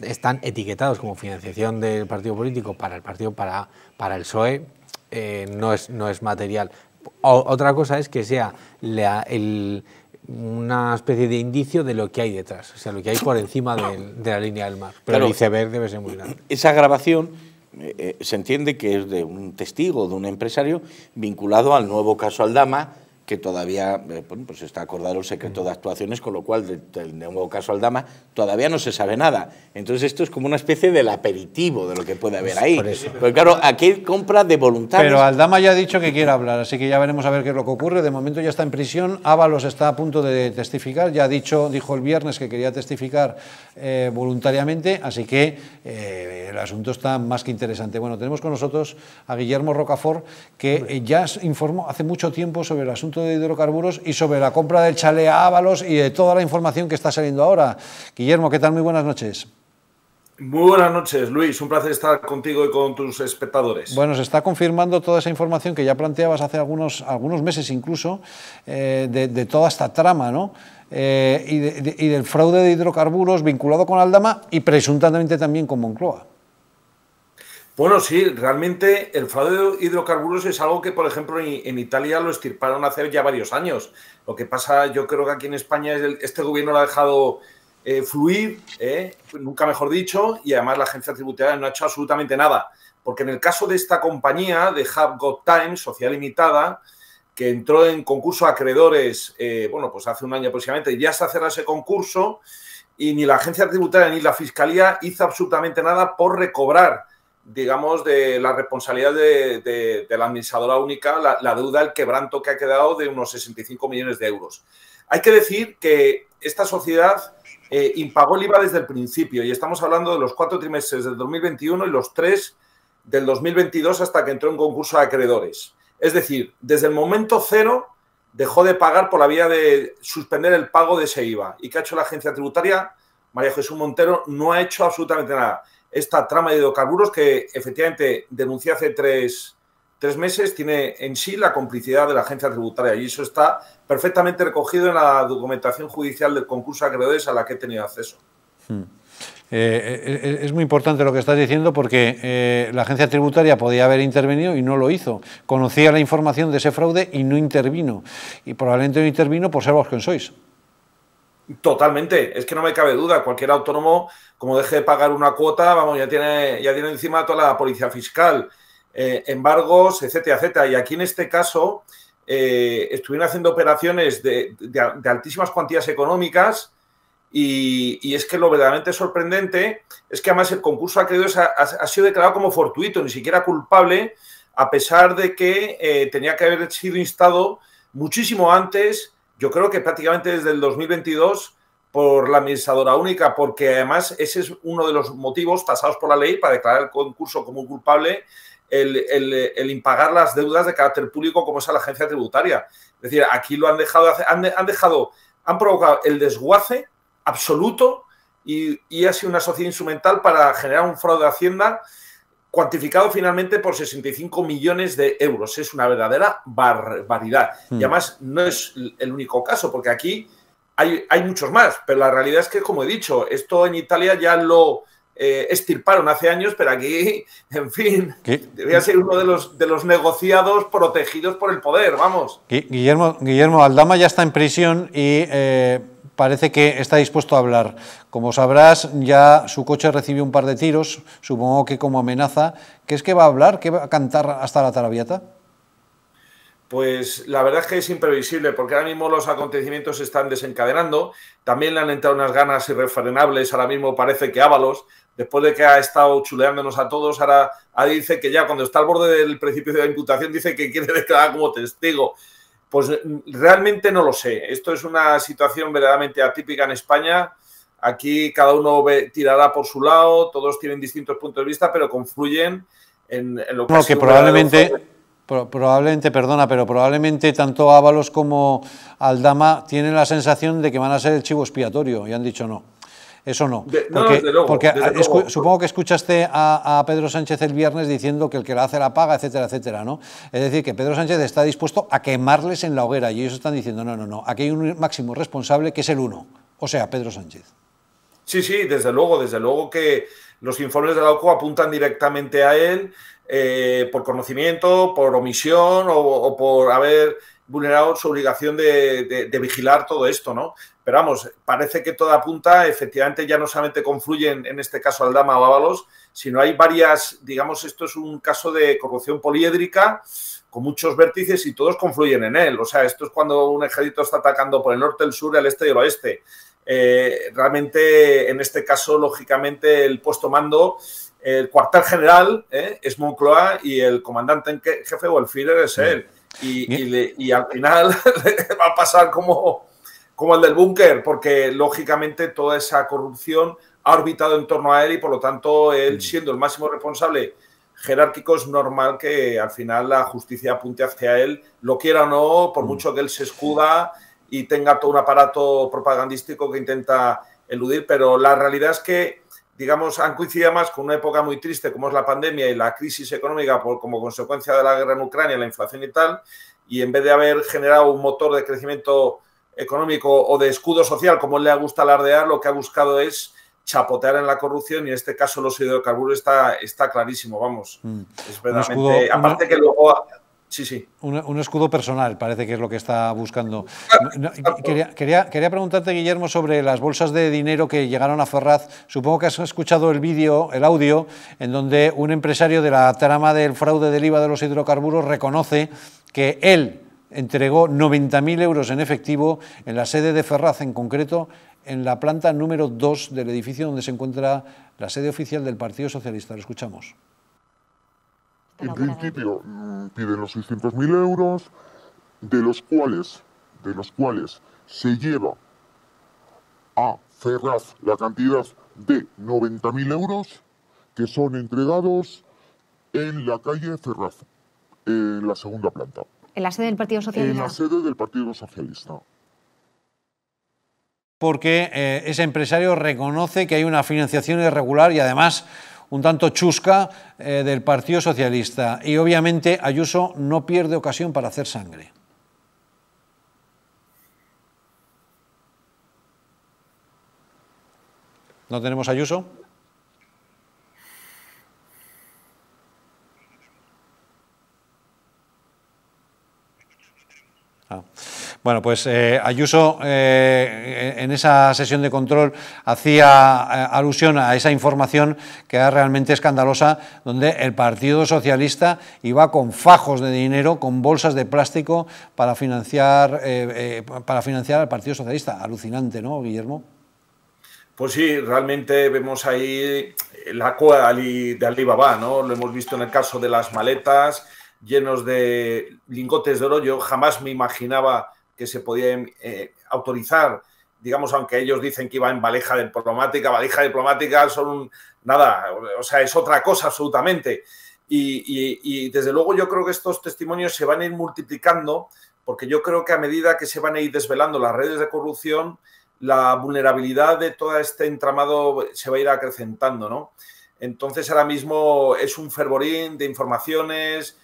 están etiquetados como financiación del partido político para el partido para, para el PSOE eh, no es no es material otra cosa es que sea una especie de indicio de lo que hay detrás o sea lo que hay por encima de la línea del mar pero dice el iceberg debe ser muy grande esa grabación eh, eh, se entiende que es de un testigo, de un empresario vinculado al nuevo caso Aldama, que todavía eh, pues está acordado el secreto de actuaciones, con lo cual del nuevo caso Aldama todavía no se sabe nada. Entonces esto es como una especie del aperitivo de lo que puede haber ahí. Pero claro, aquí hay compra de voluntarios. Pero Aldama ya ha dicho que quiere hablar, así que ya veremos a ver qué es lo que ocurre. De momento ya está en prisión, Ábalos está a punto de testificar, ya ha dicho, dijo el viernes que quería testificar eh, voluntariamente, así que eh, el asunto está más que interesante. Bueno, tenemos con nosotros a Guillermo Rocafort, que eh, ya informó hace mucho tiempo sobre el asunto de hidrocarburos y sobre la compra del chale a Ábalos y de toda la información que está saliendo ahora. Guillermo, ¿qué tal? Muy buenas noches. Muy buenas noches, Luis. Un placer estar contigo y con tus espectadores. Bueno, se está confirmando toda esa información que ya planteabas hace algunos, algunos meses incluso, de, de, toda esta trama, ¿no? Eh, y, del fraude de hidrocarburos vinculado con Aldama y presuntamente también con Moncloa. Bueno, sí, realmente el fraude de hidrocarburos es algo que, por ejemplo, en, Italia lo estirparon hace ya varios años. Lo que pasa, yo creo que aquí en España es este gobierno lo ha dejado eh, fluir, eh, nunca mejor dicho, y además la agencia tributaria no ha hecho absolutamente nada. Porque en el caso de esta compañía, de Hub Got Time, Sociedad Limitada, que entró en concurso acreedores, eh, bueno, pues hace un año aproximadamente, ya se cerrado ese concurso y ni la agencia tributaria ni la fiscalía hizo absolutamente nada por recobrar, digamos, de la responsabilidad de, la administradora única, la, deuda, el quebranto que ha quedado de unos 65 millones de euros. Hay que decir que esta sociedad eh, impagó el IVA desde el principio y estamos hablando de los cuatro trimestres del 2021 y los tres del 2022 hasta que entró en concurso de acreedores. Es decir, desde el momento cero dejó de pagar por la vía de suspender el pago de ese IVA. ¿Y qué ha hecho la agencia tributaria? María Jesús Montero no ha hecho absolutamente nada. Esta trama de hidrocarburos que efectivamente denuncié hace tres, meses tiene en sí la complicidad de la agencia tributaria y eso está perfectamente recogido en la documentación judicial del concurso de acreedores a la que he tenido acceso. Hmm. Eh, eh, eh, es muy importante lo que estás diciendo porque la agencia tributaria podía haber intervenido y no lo hizo. Conocía la información de ese fraude y no intervino. Y probablemente no intervino por ser vos quien sois. Totalmente, es que no me cabe duda. Cualquier autónomo, como deje de pagar una cuota, vamos, ya tiene, ya tiene encima toda la policía fiscal, embargos, etcétera, etcétera. Y aquí en este caso eh, estuvieron haciendo operaciones de, de altísimas cuantías económicas y, es que lo verdaderamente sorprendente es que además el concurso ha, sido declarado como fortuito, ni siquiera culpable, a pesar de que eh, tenía que haber sido instado muchísimo antes, yo creo que prácticamente desde el 2022, por la administradora única, porque además ese es uno de los motivos pasados por la ley para declarar el concurso como culpable, el, impagar las deudas de carácter público como es la agencia tributaria. Es decir, aquí lo han dejado, han dejado, han provocado el desguace absoluto y, ha sido una sociedad instrumental para generar un fraude de Hacienda cuantificado finalmente por 65 millones de euros. Es una verdadera barbaridad. Y hmm. además no es el único caso, porque aquí hay, hay, muchos más, pero la realidad es que, como he dicho, esto en Italia ya lo estirparon eh, hace años, pero aquí, en fin, debería ser uno de los, de los negociados protegidos por el poder, vamos. Guillermo, Guillermo Aldama ya está en prisión y... Eh, parece que está dispuesto a hablar. Como sabrás, ya su coche recibió un par de tiros, supongo que como amenaza. ¿Qué es que va a hablar? ¿Qué va a cantar hasta la tarabiata? Pues la verdad es que es imprevisible, porque ahora mismo los acontecimientos se están desencadenando. También le han entrado unas ganas irrefrenables. Ahora mismo parece que Ábalos, después de que ha estado chuleándonos a todos, ahora, ahora dice que ya cuando está al borde del principio de la imputación, dice que quiere declarar como testigo. Pues eh, realmente no lo sé. Esto es una situación verdaderamente atípica en España. Aquí cada uno tirará por su lado, todos tienen distintos puntos de vista, pero confluyen en, lo que... probablemente, probablemente, perdona, pero probablemente tanto Ábalos como Aldama tienen la sensación de que van a ser el chivo expiatorio y han dicho no. Eso no. porque, supongo que escuchaste a, Pedro Sánchez el viernes diciendo que el que la hace la paga, etcétera, etcétera, ¿no? Es decir, que Pedro Sánchez está dispuesto a quemarles en la hoguera y ellos están diciendo, no, no, no, aquí hay un máximo responsable que es el uno, o sea, Pedro Sánchez. Sí, sí, desde luego, desde luego que los informes de la OCO apuntan directamente a él eh, por conocimiento, por omisión o, por haber vulnerado su obligación de, vigilar todo esto, ¿no? Pero vamos, parece que toda punta, efectivamente, ya no solamente confluyen, en este caso Aldama o Ábalos, sino hay varias, digamos, esto es un caso de corrupción poliédrica con muchos vértices y todos confluyen en él. O sea, esto es cuando un ejército está atacando por el norte, el sur, el este y el oeste. Eh, realmente, en este caso, lógicamente, el puesto mando, el cuartel general eh, es Moncloa y el comandante en jefe o el Führer es él. Y, y al final va a pasar como como el del búnker, porque lógicamente toda esa corrupción ha orbitado en torno a él y por lo tanto él siendo el máximo responsable jerárquico es normal que al final la justicia apunte hacia él, lo quiera o no, por mm. mucho que él se escuda y tenga todo un aparato propagandístico que intenta eludir, pero la realidad es que, digamos, han coincidido más con una época muy triste como es la pandemia y la crisis económica por, como consecuencia de la guerra en Ucrania, la inflación y tal, y en vez de haber generado un motor de crecimiento económico o de escudo social, como le ha gustado alardear, lo que ha buscado es chapotear en la corrupción y en este caso los hidrocarburos está, está clarísimo, vamos. Mm. aparte que luego... Sí, sí. Un, escudo personal, parece que es lo que está buscando. quería, quería, quería, preguntarte, Guillermo, sobre las bolsas de dinero que llegaron a Ferraz. Supongo que has escuchado el vídeo, el audio, en donde un empresario de la trama del fraude del IVA de los hidrocarburos reconoce que él entregó 90.000 euros en efectivo en la sede de Ferraz, en concreto en la planta número 2 del edificio donde se encuentra la sede oficial del Partido Socialista. Lo escuchamos. En principio mm, piden los 600.000 euros, de los cuales, de los cuales se lleva a Ferraz la cantidad de 90.000 euros que son entregados en la calle Ferraz, en la segunda planta. ¿En la sede del Partido Socialista? Porque eh, ese empresario reconoce que hay una financiación irregular y además un tanto chusca eh, del Partido Socialista. Y obviamente Ayuso no pierde ocasión para hacer sangre. ¿No tenemos Ayuso? Bueno, pues eh, Ayuso eh, eh, en esa sesión de control hacía alusión a esa información que era realmente escandalosa, donde el Partido Socialista iba con fajos de dinero, con bolsas de plástico para financiar, para financiar al Partido Socialista. Alucinante, ¿no, Guillermo? Pues sí, realmente vemos ahí la cua de Alibaba, ¿no? Lo hemos visto en el caso de las maletas llenos de lingotes de oro. Yo jamás me imaginaba que se podía em, eh, autorizar, digamos, aunque ellos dicen que iba en valija diplomática, valija diplomática son un, nada, o sea, es otra cosa absolutamente. Y, y, desde luego yo creo que estos testimonios se van a ir multiplicando porque yo creo que a medida que se van a ir desvelando las redes de corrupción, la vulnerabilidad de todo este entramado se va a ir acrecentando, ¿no? Entonces ahora mismo es un fervorín de informaciones,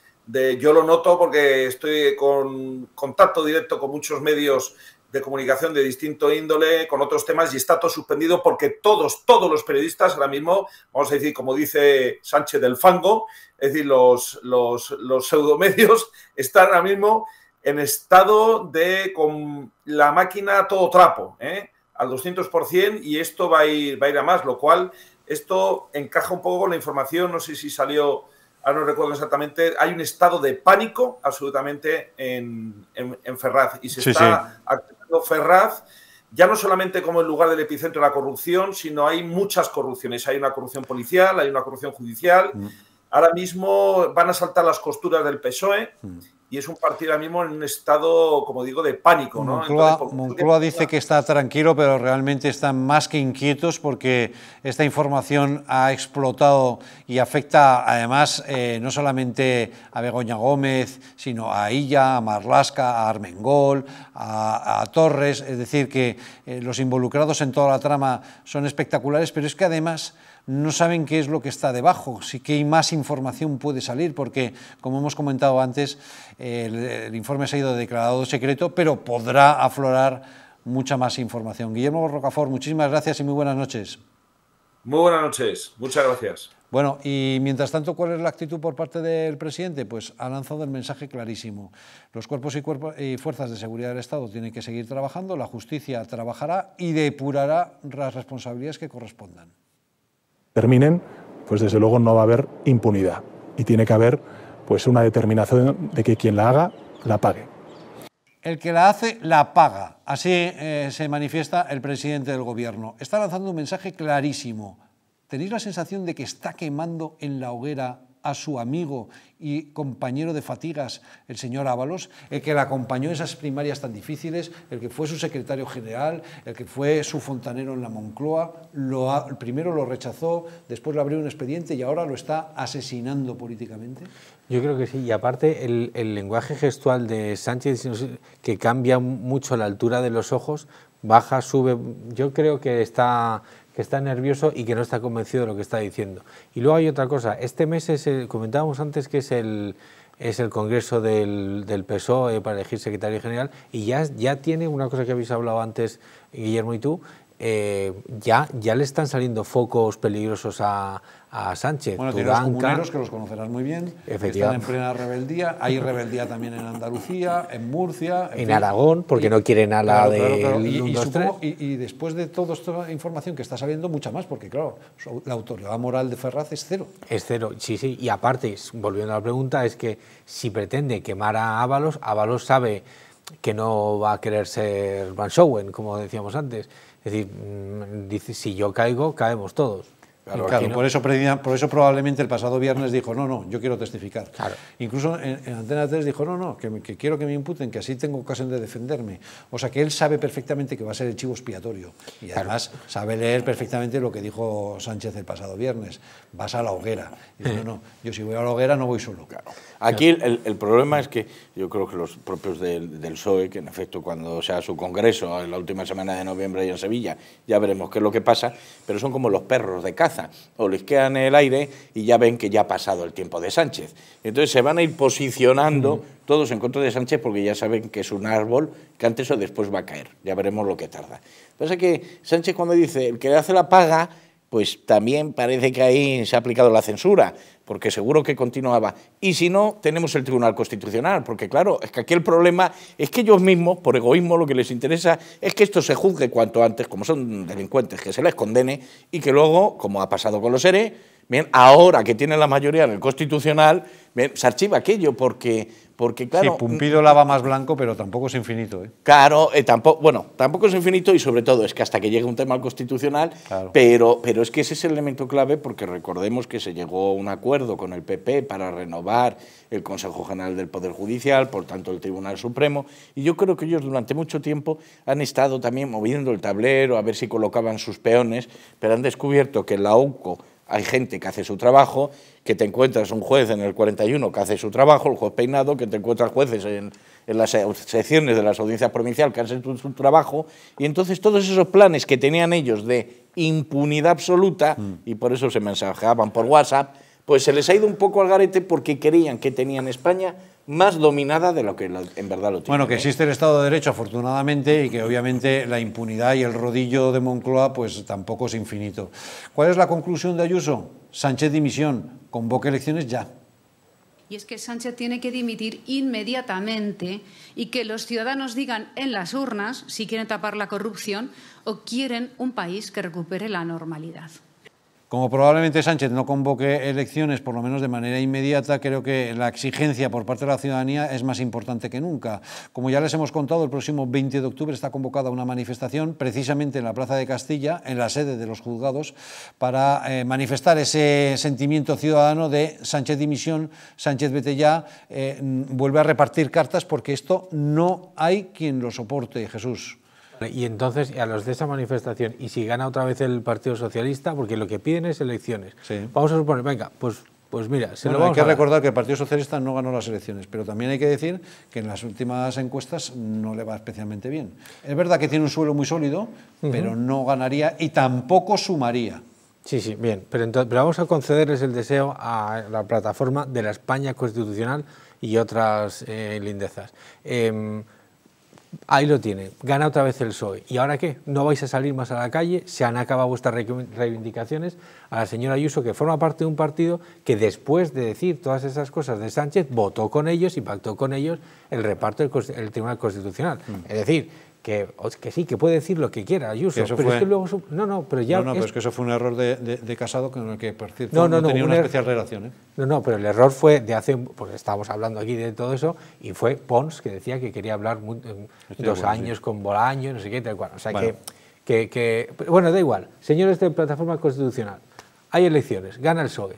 yo lo noto porque estoy con contacto directo con muchos medios de comunicación de distinto índole, con otros temas, y está todo suspendido porque todos, todos los periodistas ahora mismo, vamos a decir, como dice Sánchez del Fango, es decir, los, los, los pseudomedios están ahora mismo en estado de con la máquina todo trapo, ¿eh? al 200%, y esto va a, ir, va a ir a más, lo cual esto encaja un poco con la información, no sé si salió ahora no recuerdo exactamente, hay un estado de pánico absolutamente en, Ferraz y se está activando Ferraz ya no solamente como el lugar del epicentro de la corrupción, sino hay muchas corrupciones. Hay una corrupción policial, hay una corrupción judicial. Mm. Ahora mismo van a saltar las costuras del PSOE mm y es un partido ahora mismo en un estado, como digo, de pánico. Moncloa, dice que está tranquilo, pero realmente están más que inquietos porque esta información ha explotado y afecta además eh, no solamente a Begoña Gómez, sino a Illa, a Marlasca, a Armengol, a, Torres. Es decir, que eh, los involucrados en toda la trama son espectaculares, pero es que además no saben qué es lo que está debajo, si qué más información puede salir, porque, como hemos comentado antes, el, informe se ha ido declarado secreto, pero podrá aflorar mucha más información. Guillermo Rocafort, muchísimas gracias y muy buenas noches. Muy buenas noches, muchas gracias. Bueno, y mientras tanto, ¿cuál es la actitud por parte del presidente? Pues ha lanzado el mensaje clarísimo. Los cuerpos y, fuerzas de seguridad del Estado tienen que seguir trabajando, la justicia trabajará y depurará las responsabilidades que correspondan terminen, pues desde luego no va a haber impunidad y tiene que haber pues una determinación de que quien la haga la pague. El que la hace la paga, así eh, se manifiesta el presidente del gobierno. Está lanzando un mensaje clarísimo. ¿Tenéis la sensación de que está quemando en la hoguera a su amigo y compañero de fatigas, el señor Ábalos, el que la acompañó en esas primarias tan difíciles, el que fue su secretario general, el que fue su fontanero en la Moncloa, lo, primero lo rechazó, después le abrió un expediente y ahora lo está asesinando políticamente? Yo creo que sí, y aparte el lenguaje gestual de Sánchez, que cambia mucho la altura de los ojos, baja, sube, yo creo que está que está nervioso y que no está convencido de lo que está diciendo. Y luego hay otra cosa, este mes es comentábamos antes que es el, es el congreso del, PSOE para elegir secretario general y ya, ya tiene una cosa que habéis hablado antes, Guillermo y tú, eh, ya, ya le están saliendo focos peligrosos a, a Sánchez. Bueno, tiene comuneros, que los conocerás muy bien, están en plena rebeldía. Hay rebeldía también en Andalucía, en Murcia... En, Aragón, porque no quieren a la de... Y, después de toda esta información que está saliendo, mucha más, porque claro, la autoridad moral de Ferraz es cero. Es cero, sí, sí. Y aparte, volviendo a la pregunta, es que si pretende quemar a Ábalos, Ábalos sabe que no va a querer ser Van Schoen, como decíamos antes. Es decir, mm, si yo caigo, caemos todos. Claro, por, eso, por eso probablemente el pasado viernes dijo, no, no, yo quiero testificar. Incluso en, Antena 3 dijo, no, no, que, quiero que me imputen, que así tengo ocasión de defenderme. O sea, que él sabe perfectamente que va a ser el chivo expiatorio. Y además sabe leer perfectamente lo que dijo Sánchez el pasado viernes. Vas a la hoguera. Y dijo, no, no, yo si voy a la hoguera no voy solo. Aquí el, problema es que yo creo que los propios del, del, PSOE, que en efecto cuando sea su congreso, en la última semana de noviembre y en Sevilla, ya veremos qué es lo que pasa, pero son como los perros de caza, o les quedan en el aire y ya ven que ya ha pasado el tiempo de Sánchez. Entonces se van a ir posicionando todos en contra de Sánchez porque ya saben que es un árbol que antes o después va a caer, ya veremos lo que tarda. Pasa que Sánchez cuando dice, el que le hace la paga, pues también parece que ahí se ha aplicado la censura porque seguro que continuaba. Y si no, tenemos el Tribunal Constitucional, porque claro, es que aquí el problema es que ellos mismos, por egoísmo, lo que les interesa es que esto se juzgue cuanto antes, como son delincuentes, que se les condene y que luego, como ha pasado con los ERE, bien, ahora que tienen la mayoría en el Constitucional, se archiva aquello, porque porque, claro, sí, Pumpido mm, lava más blanco, pero tampoco es infinito. ¿eh? Claro, eh, tampoco, bueno, tampoco es infinito y sobre todo es que hasta que llegue un tema constitucional, pero, pero es que ese es el elemento clave porque recordemos que se llegó a un acuerdo con el PP para renovar el Consejo General del Poder Judicial, por tanto el Tribunal Supremo, y yo creo que ellos durante mucho tiempo han estado también moviendo el tablero a ver si colocaban sus peones, pero han descubierto que la OCO hay gente que hace su trabajo, que te encuentras un juez en el 41 que hace su trabajo, el juez peinado, que te encuentras jueces en, las secciones de las audiencias provinciales que hacen su, trabajo, y entonces todos esos planes que tenían ellos de impunidad absoluta, mm. y por eso se mensajeaban por WhatsApp, pues se les ha ido un poco al garete porque creían que tenían España más dominada de lo que en verdad lo tiene. Bueno, que existe el Estado de Derecho, afortunadamente, y que obviamente la impunidad y el rodillo de Moncloa pues tampoco es infinito. ¿Cuál es la conclusión de Ayuso? Sánchez dimisión, convoque elecciones ya. Y es que Sánchez tiene que dimitir inmediatamente y que los ciudadanos digan en las urnas si quieren tapar la corrupción o quieren un país que recupere la normalidad. Como probablemente Sánchez no convoque elecciones, por lo menos de manera inmediata, creo que la exigencia por parte de la ciudadanía es más importante que nunca. Como ya les hemos contado, el próximo 20 de octubre está convocada una manifestación precisamente en la Plaza de Castilla, en la sede de los juzgados, para eh, manifestar ese sentimiento ciudadano de Sánchez dimisión, Sánchez vete ya, eh, mm, vuelve a repartir cartas porque esto no hay quien lo soporte, Jesús. Y entonces, a los de esa manifestación, y si gana otra vez el Partido Socialista, porque lo que piden es elecciones. Vamos a suponer, venga, pues pues mira, se lo hay que recordar que el Partido Socialista no ganó las elecciones, pero también hay que decir que en las últimas encuestas no le va especialmente bien. Es verdad que tiene un suelo muy sólido, pero no ganaría y tampoco sumaría. Sí, sí, bien, pero, vamos a concederles el deseo a la plataforma de la España constitucional y otras eh, lindezas. Em, Ahí lo tiene, gana otra vez el PSOE. ¿Y ahora qué? ¿No vais a salir más a la calle? Se han acabado vuestras reivindicaciones a la señora Ayuso, que forma parte de un partido que después de decir todas esas cosas de Sánchez, votó con ellos y pactó con ellos el reparto del Tribunal Constitucional. Mm. Es decir, que, sí, que puede decir lo que quiera Ayuso, pero es que luego... No, no, pero ya... No, no, pero es que eso fue un error de, de, Casado con el que, no, no, tenía una er- especial relación. ¿eh? No, no, pero el error fue de hace... Porque estábamos hablando aquí de todo eso, y fue Pons que decía que quería hablar eh, dos años con Bolaño, no sé qué, tal cual. O sea Que, que, Bueno, da igual. Señores de Plataforma Constitucional, hay elecciones, gana el PSOE.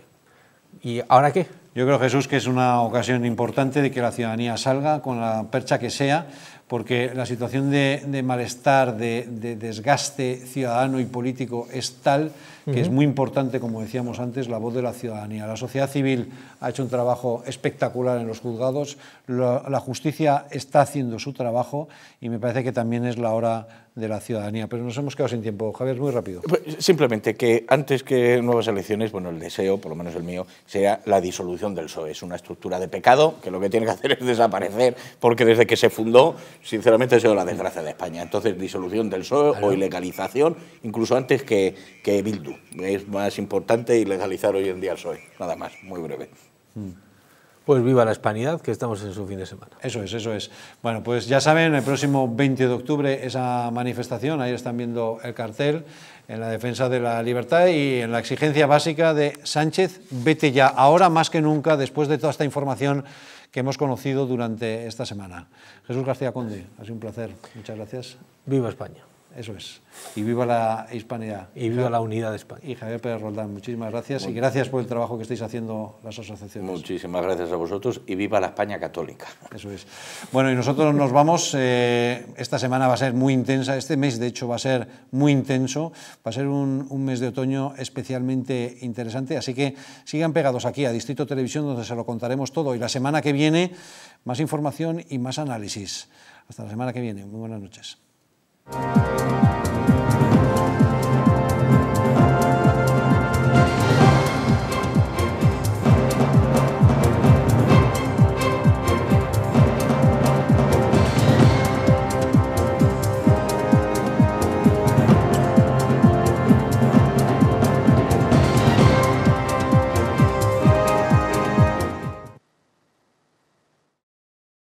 ¿Y ahora qué? Yo creo, Jesús, que es una ocasión importante de que la ciudadanía salga con la percha que sea porque la situación de, malestar, de desgaste ciudadano y político es tal que es muy importante, como decíamos antes, la voz de la ciudadanía. La sociedad civil ha hecho un trabajo espectacular en los juzgados, la, justicia está haciendo su trabajo y me parece que también es la hora de la ciudadanía. Pero nos hemos quedado sin tiempo. Javier, muy rápido. Pues, simplemente que antes que nuevas elecciones, bueno, el deseo, por lo menos el mío, sea la disolución del PSOE. Es una estructura de pecado que lo que tiene que hacer es desaparecer, porque desde que se fundó, sinceramente, ha sido la desgracia de España. Entonces, disolución del PSOE o e ilegalización, incluso antes que, que Bildu. Es más importante y legalizar hoy en día el PSOE. Nada más, muy breve. Hmm. Pues viva la hispanidad, que estamos en su fin de semana. Eso es, eso es. Bueno, pues ya saben, el próximo 20 de octubre esa manifestación, ahí están viendo el cartel, en la defensa de la libertad y en la exigencia básica de Sánchez, vete ya, ahora más que nunca, después de toda esta información que hemos conocido durante esta semana. Jesús García Conde, ha sido un placer, muchas gracias. Viva España. Eso es. Y viva la hispanidad. Y viva la unidad de España. Y Javier Pérez Roldán, muchísimas gracias y gracias por el trabajo que estáis haciendo las asociaciones. Muchísimas gracias a vosotros y viva la España católica. Eso es. Bueno, y nosotros nos vamos. Eh, esta semana va a ser muy intensa, este mes de hecho va a ser muy intenso, va a ser un mes de otoño especialmente interesante, así que sigan pegados aquí a Distrito Televisión donde se lo contaremos todo y la semana que viene más información y más análisis. Hasta la semana que viene. Muy buenas noches. Thank you.